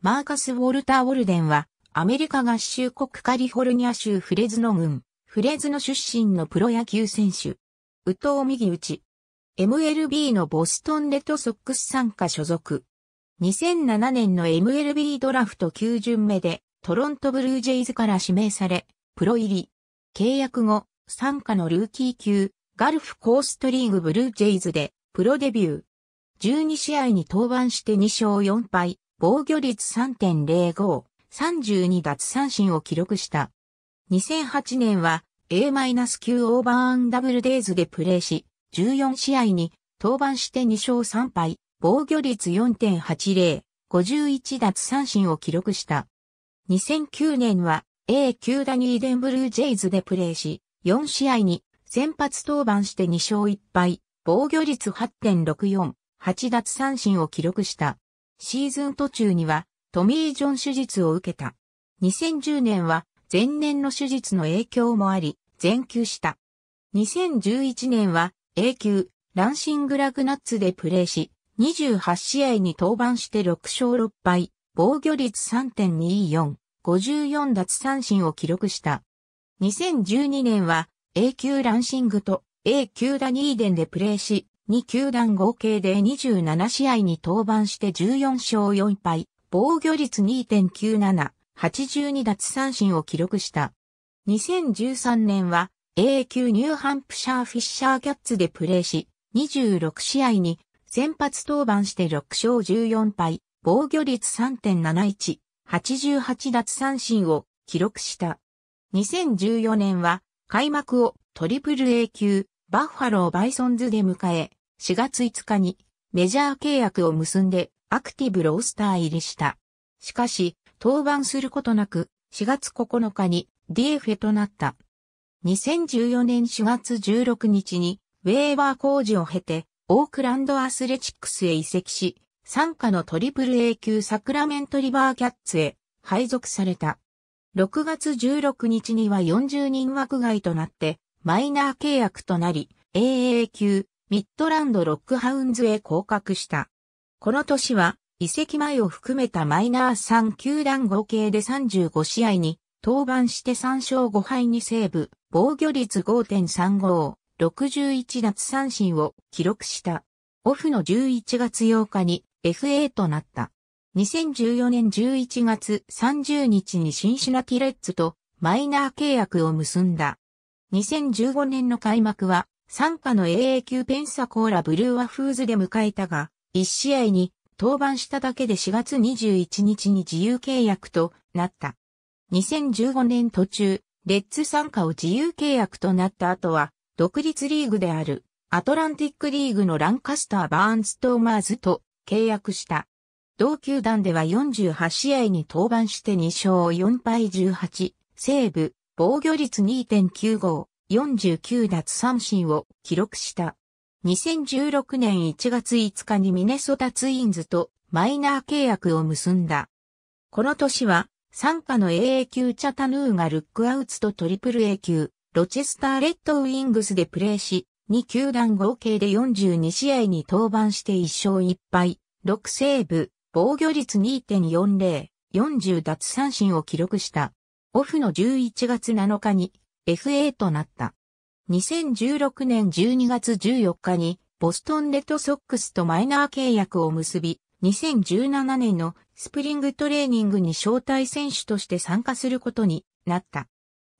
マーカス・ウォルター・ウォルデンは、アメリカ合衆国カリフォルニア州フレズノ郡、フレズノ出身のプロ野球選手。宇藤右打ち。MLB のボストンレッドソックス参加所属。2007年の MLB ドラフト9巡目でトロントブルージェイズから指名され、プロ入り。契約後、参加のルーキー級、ガルフコーストリーグブルージェイズでプロデビュー。12試合に登板して2勝4敗、防御率3.05、32奪三振を記録した。2008年は A-9 オーバーアンダブルデイズでプレーし、14試合に登板して2勝3敗、防御率4.80、51奪三振を記録した。2009年は A 級ダニーデンブルージェイズでプレーし、4試合に先発登板して2勝1敗、防御率8.64、8奪三振を記録した。シーズン途中にはトミー・ジョン手術を受けた。2010年は前年の手術の影響もあり、全休した。2011年は A 級ランシングラグナッツでプレーし、28試合に登板して6勝6敗、防御率3.24、54奪三振を記録した。2012年は A 級ランシングと A 級ダニーデンでプレーし、2球団合計で27試合に登板して14勝4敗、防御率2.97、82奪三振を記録した。2013年は A 級ニューハンプシャーフィッシャーキャッツでプレーし、26試合に先発登板して6勝14敗、防御率3.71、88奪三振を記録した。2014年は開幕をトリプル A 級バッファローバイソンズで迎え、4月5日にメジャー契約を結んでアクティブロースター入りした。しかし、登板することなく4月9日に DFA となった。2014年4月16日にウェーバー工事を経てオークランドアスレチックスへ移籍し、参加のトリプル A 級サクラメントリバーキャッツへ配属された。6月16日には40人枠外となってマイナー契約となり、AA 級ミッドランドロックハウンズへ降格した。この年は、移籍前を含めたマイナー3球団合計で35試合に登板して3勝5敗にセーブ、防御率5.35、61奪三振を記録した。オフの11月8日に FA となった。2014年11月30日にシンシナティレッツとマイナー契約を結んだ。2015年の開幕は参加の AA 級ペンサコーラブルーアフーズで迎えたが、1試合に登板しただけで4月21日に自由契約となった。2015年途中、レッツ参加を自由契約となった後は、独立リーグであるアトランティックリーグのランカスター・バーンストーマーズと契約した。同球団では48試合に登板して2勝4敗18、西部、防御率2.95、49奪三振を記録した。2016年1月5日にミネソタツインズとマイナー契約を結んだ。この年は、参加の AA 級チャタヌーがルックアウツとトリプル A 級、ロチェスターレッドウィングスでプレーし、2球団合計で42試合に登板して1勝1敗、6セーブ、防御率2.40、40奪三振を記録した。オフの11月7日に FA となった。2016年12月14日にボストンレッドソックスとマイナー契約を結び、2017年のスプリングトレーニングに招待選手として参加することになった。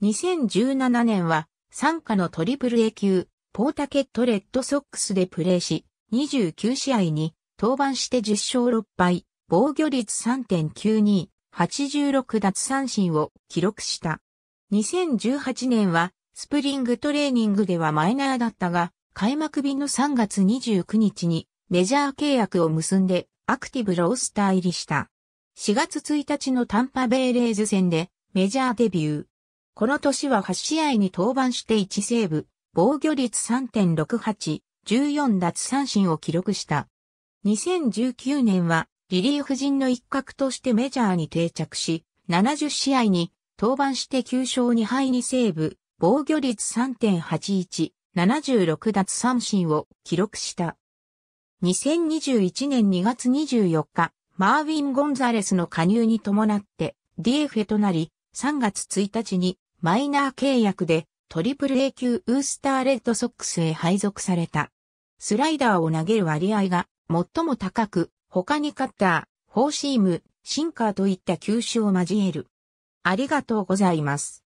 2017年は参加のトリプル A 級、ポータケットレッドソックスでプレーし、29試合に登板して10勝6敗、防御率3.92、86奪三振を記録した。2018年は、スプリングトレーニングではマイナーだったが、開幕日の3月29日にメジャー契約を結んでアクティブロースター入りした。4月1日のタンパベイレーズ戦でメジャーデビュー。この年は8試合に登板して1セーブ、防御率3.68、14奪三振を記録した。2019年はリリーフ陣の一角としてメジャーに定着し、70試合に登板して9勝2敗にセーブ、防御率3.81、76奪三振を記録した。2021年2月24日、マーウィン・ゴンザレスの加入に伴って DFA となり、3月1日にマイナー契約でトリプル A 級ウースターレッドソックスへ配属された。スライダーを投げる割合が最も高く、他にカッター、フォーシーム、シンカーといった球種を交えるありがとうございます。